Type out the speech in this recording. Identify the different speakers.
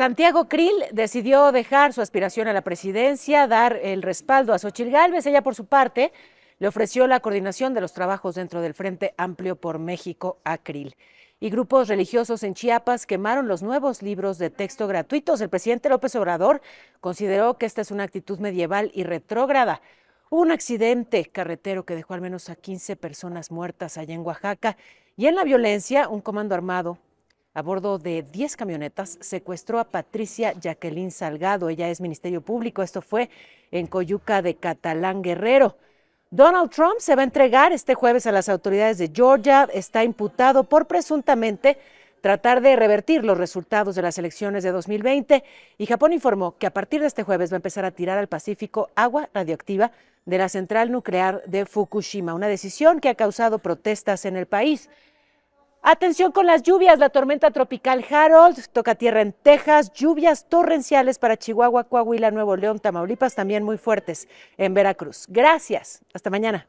Speaker 1: Santiago Krill decidió dejar su aspiración a la presidencia, dar el respaldo a Xochitl Gálvez. Ella, por su parte, le ofreció la coordinación de los trabajos dentro del Frente Amplio por México a Krill. Y grupos religiosos en Chiapas quemaron los nuevos libros de texto gratuitos. El presidente López Obrador consideró que esta es una actitud medieval y retrógrada. Hubo un accidente carretero que dejó al menos a 15 personas muertas allá en Oaxaca y en la violencia un comando armado a bordo de 10 camionetas, secuestró a Patricia Jacqueline Salgado. Ella es Ministerio Público. Esto fue en Coyuca de Catalán Guerrero. Donald Trump se va a entregar este jueves a las autoridades de Georgia. Está imputado por presuntamente tratar de revertir los resultados de las elecciones de 2020 y Japón informó que a partir de este jueves va a empezar a tirar al Pacífico agua radioactiva de la central nuclear de Fukushima, una decisión que ha causado protestas en el país. Atención con las lluvias, la tormenta tropical Harold toca tierra en Texas, lluvias torrenciales para Chihuahua, Coahuila, Nuevo León, Tamaulipas, también muy fuertes en Veracruz. Gracias, hasta mañana.